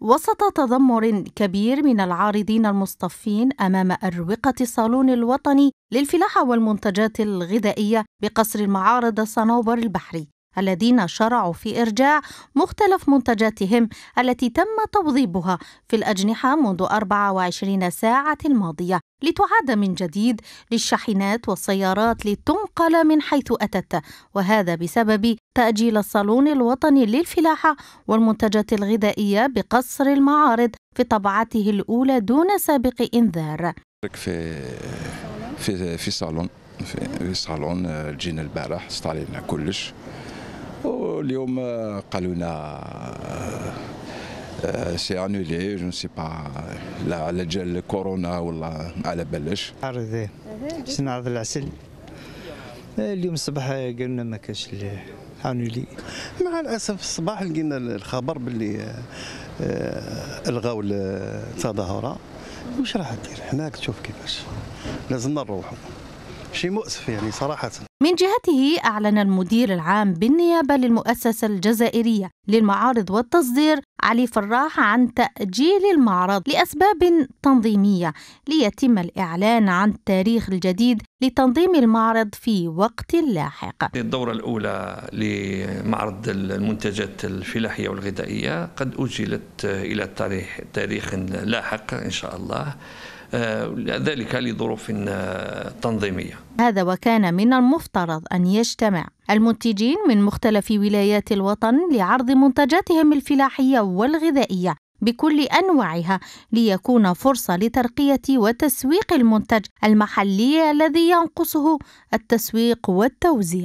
وسط تذمر كبير من العارضين المصطفين امام اروقه الصالون الوطني للفلاحه والمنتجات الغذائيه بقصر المعارض الصنوبر البحري الذين شرعوا في ارجاع مختلف منتجاتهم التي تم توظيبها في الاجنحه منذ 24 ساعه الماضيه لتعاد من جديد للشاحنات والسيارات لتنقل من حيث اتت وهذا بسبب تأجيل الصالون الوطني للفلاحة والمنتجات الغذائية بقصر المعارض في طبعته الأولى دون سابق إنذار في في في صالون في صالون آه، جينا البارح استعرضنا كلش واليوم آه، قالوا لنا سي انولي جو سي با لا على جال كورونا ولا على بلش عرضي باش العسل اليوم الصباح قالوا لنا ما كاش عانولي مع الاسف الصباح لقينا الخبر باللي آه، الغاو التظاهره واش راح دير هناك تشوف كيفاش لازم نروحوا شي مؤسف يعني صراحه من جهته أعلن المدير العام بالنيابة للمؤسسة الجزائرية للمعارض والتصدير علي فراح عن تأجيل المعرض لأسباب تنظيمية ليتم الإعلان عن التاريخ الجديد لتنظيم المعرض في وقت لاحق. الدورة الأولى لمعرض المنتجات الفلاحية والغذائية قد أجلت إلى تاريخ تاريخ لاحق إن شاء الله. آه، ذلك لظروف تنظيمية هذا وكان من المفترض يفترض أن يجتمع المنتجين من مختلف ولايات الوطن لعرض منتجاتهم الفلاحية والغذائية بكل أنواعها ليكون فرصة لترقية وتسويق المنتج المحلي الذي ينقصه التسويق والتوزيع